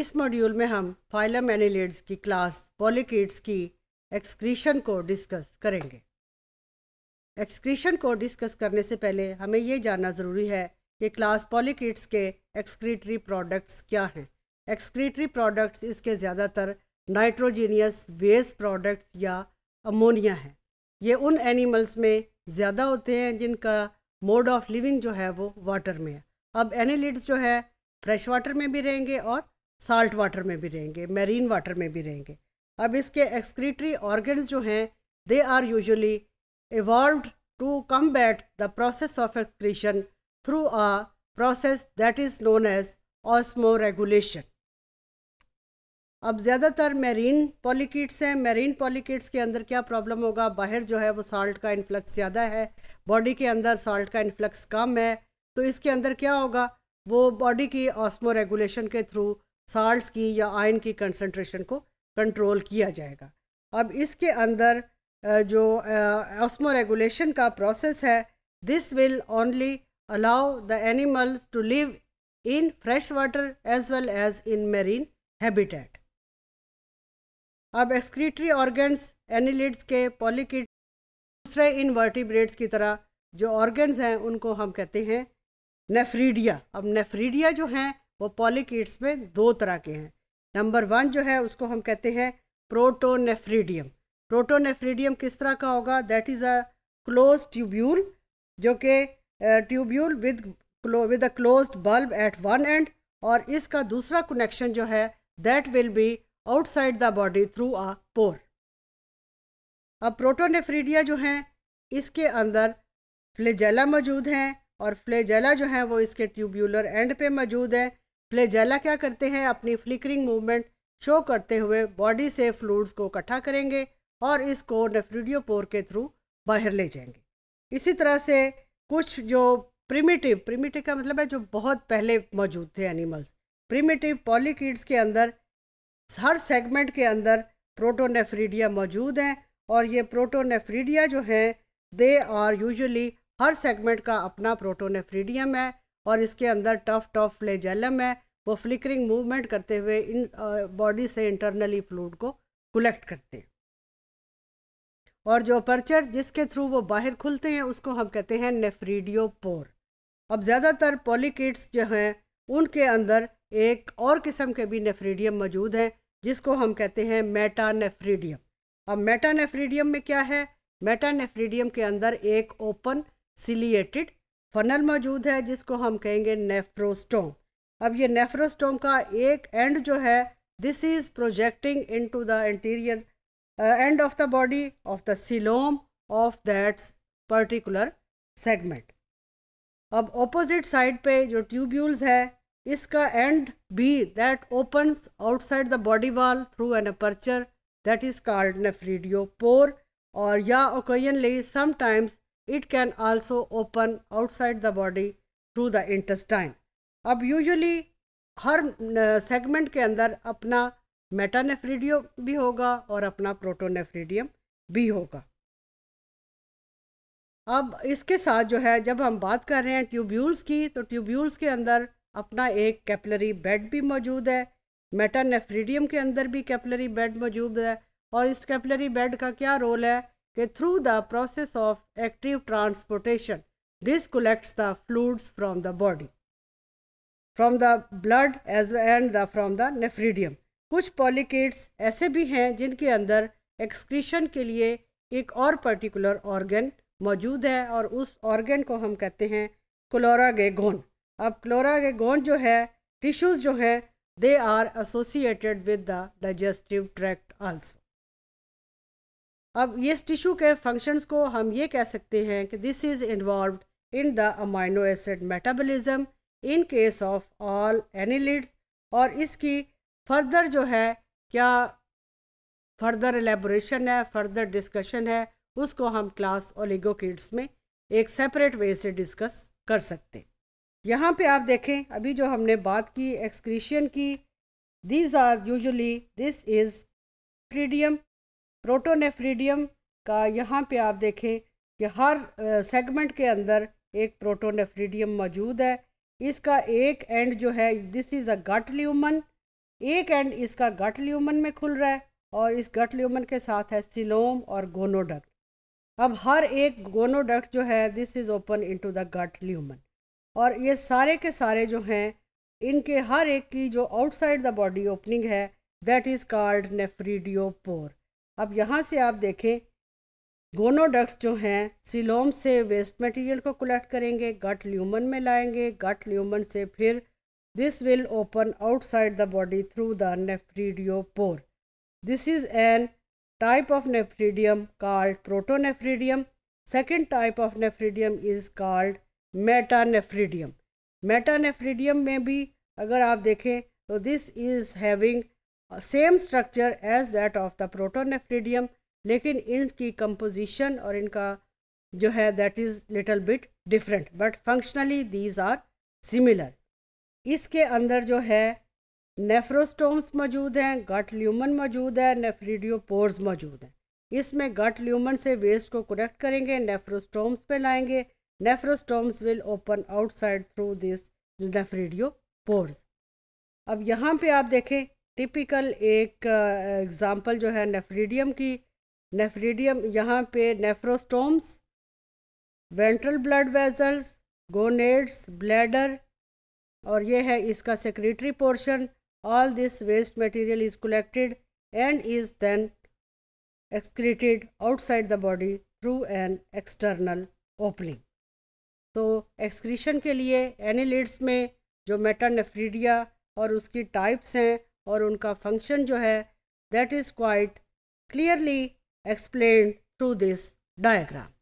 इस मॉड्यूल में हम फाइलम एनिलेड्स की क्लास पॉलिकिड्स की एक्सक्रीशन को डिस्कस करेंगे एक्सक्रीशन को डिस्कस करने से पहले हमें ये जानना ज़रूरी है कि क्लास पॉलिकिड्स के एक्सक्रीटरी प्रोडक्ट्स क्या हैं एक्सक्रीटरी प्रोडक्ट्स इसके ज़्यादातर नाइट्रोजीनियस वेस्ट प्रोडक्ट्स या अमोनिया हैं ये उन एनिमल्स में ज़्यादा होते हैं जिनका मोड ऑफ लिविंग जो है वो वाटर में है अब एनिलिड्स जो है फ्रेश वाटर में भी रहेंगे और साल्ट वाटर में भी रहेंगे मैरीन वाटर में भी रहेंगे अब इसके एक्सक्रीटरी ऑर्गन जो हैं they are to combat the process of excretion through a process that is known as osmoregulation अब ज़्यादातर मेरीन पॉलिकिट्स हैं मेरीन पॉलिकिट्स के अंदर क्या प्रॉब्लम होगा बाहर जो है वो साल्ट का इन्फ्लक्स ज़्यादा है बॉडी के अंदर साल्ट का इन्फ्लक्स कम है तो इसके अंदर क्या होगा वो बॉडी की ऑस्मो रेगुलेशन के थ्रू साल्ट की या आयन की कंसनट्रेशन को कंट्रोल किया जाएगा अब इसके अंदर जो ऑस्मो रेगुलेशन का प्रोसेस है this will only allow the animals to live in fresh water as well as in marine habitat अब एक्सक्रीटरी ऑर्गन्स एनिलिड्स के पॉलिकिट दूसरे इनवर्टिब्रेट्स की तरह जो ऑर्गन्स हैं उनको हम कहते हैं नेफ्रीडिया अब नेफ्रीडिया जो हैं वो पॉलीकीट्स में दो तरह के हैं नंबर वन जो है उसको हम कहते हैं प्रोटोनेफ्रीडियम प्रोटोनेफ्रीडियम किस तरह का होगा that is a close tubule जो कि tubule with with a close bulb at one end और इसका दूसरा कनेक्शन जो है that will be outside the body through a pore अब प्रोटोनेफ्रीडिया जो हैं इसके अंदर फ्लेजेला मौजूद हैं और फ्लेजेला जो है वो इसके ट्यूब्यूलर एंड पे मौजूद है फ्लेजेला क्या करते हैं अपनी फ्लिकरिंग मूवमेंट शो करते हुए बॉडी से फ्लूड्स को इकट्ठा करेंगे और इसको नेफ्रीडियोपोर के थ्रू बाहर ले जाएंगे इसी तरह से कुछ जो प्रिमिटिव प्रिमिटिव का मतलब है जो बहुत पहले मौजूद थे एनिमल्स प्रिमिटिव पॉलीकिड्स के अंदर हर सेगमेंट के अंदर प्रोटोनेफ्रीडिया मौजूद हैं और ये प्रोटोनेफ्रीडिया जो हैं दे आर यूजुअली हर सेगमेंट का अपना प्रोटोनेफ्रीडियम है और इसके अंदर टफ टफ फ्लेजेलम है वो फ्लिकरिंग मूवमेंट करते हुए इन बॉडी से इंटरनली फ्लूड को कलेक्ट करते हैं और जो अपर्चर जिसके थ्रू वो बाहर खुलते हैं उसको हम कहते हैं नेफ्रीडियोपोर अब ज़्यादातर पॉलीकिड्स जो हैं उनके अंदर एक और किस्म के भी नेफ्रीडियम मौजूद हैं जिसको हम कहते हैं मेटानेफ्रीडियम अब मेटानेफ्रीडियम में क्या है मेटानेफ्रीडियम के अंदर एक ओपन सिलिएटेड फनल मौजूद है जिसको हम कहेंगे नेफ्रोस्टोम अब ये नेफ्रोस्टोम का एक एंड जो है this is projecting into the interior end of the body of the coelom of that particular segment अब ऑपोजिट साइड पे जो ट्यूब्यूल्स है इसका एंड भी that opens outside the body wall through an aperture that is called nephridiopore और या occasionally sometimes it can also open outside the body through the intestine अब usually हर segment के अंदर अपना मेटानेफ्रीडियम भी होगा और अपना प्रोटोनेफ्रीडियम भी होगा अब इसके साथ जो है जब हम बात कर रहे हैं ट्यूब्यूल्स की तो ट्यूब्यूल्स के अंदर अपना एक कैपलरी बेड भी मौजूद है मेटानेफ्रीडियम के अंदर भी कैपलरी बेड मौजूद है और इस कैपलरी बेड का क्या रोल है के through the process of active transportation this collects the fluids from the body from the blood as and the from the nephridium कुछ पॉलीकेट्स ऐसे भी हैं जिनके अंदर एक्सक्रीशन के लिए एक और पर्टिकुलर ऑर्गन मौजूद है और उस ऑर्गन को हम कहते हैं क्लोरागेगोन अब क्लोरागेगोन जो है टिश्यूज़ जो हैं they are associated with the digestive tract also अब इस टिश्यू के फंक्शंस को हम ये कह सकते हैं कि this is involve in the amino acid metabolism in case of all annelids और इसकी फर्दर जो है क्या फर्दर एलेबोरेशन है फर्दर डिस्कशन है उसको हम क्लास ओलिगोकिड्स में एक सेपरेट वे से डिस्कस कर सकते यहाँ पे आप देखें अभी जो हमने बात की एक्सक्रीशन की these are usually this is ट्रीडियम प्रोटोनेफ्रीडियम का यहाँ पे आप देखें कि हर सेगमेंट के अंदर एक प्रोटोनेफ्रीडियम मौजूद है इसका एक एंड जो है this is a gut lumen एक एंड इसका गट ल्यूमन में खुल रहा है और इस गट ल्यूमन के साथ है सिलोम और गोनोडक्ट अब हर एक गोनोडक्ट जो है this is open into the gut lumen और ये सारे के सारे जो हैं इनके हर एक की जो आउटसाइड द बॉडी ओपनिंग है दैट इज़ कॉल्ड नेफ्रीडियोपोर अब यहाँ से आप देखें गोनो डक्ट्स जो हैं सिलोम से वेस्ट मटेरियल को कलेक्ट करेंगे गट ल्यूमन में लाएंगे गट ल्यूमन से फिर this will open outside the body through the nephridiopore this is an type of nephridium called protonephridium second type of nephridium is called metanephridium metanephridium में भी अगर आप देखें तो this is having same structure as that of the protonephridium लेकिन इनकी composition और इनका जो है that is little bit different but functionally these are similar इसके अंदर जो है नेफ्रोस्टोम्स मौजूद हैं गट ल्यूमन मौजूद है नेफ्रीडियोपोर्स मौजूद हैं इसमें गट ल्यूमन से वेस्ट को करेक्ट करेंगे नेफ्रोस्टोम्स पे लाएंगे nephrostomes will open outside through this pores अब यहाँ पे आप देखें टिपिकल एक एग्ज़ाम्पल uh, जो है नेफ्रीडियम की नेफ्रीडियम यहाँ पे nephrostomes ventral blood vessels gonads bladder और ये है इसका secretory portion all this waste material is collected and is then excreted outside the body through an external opening तो एक्सक्रीशन के लिए एनिलिड्स में जो मेटानेफ्रीडिया और उसकी टाइप्स हैं और उनका फंक्शन जो है that is quite clearly explain through this diagram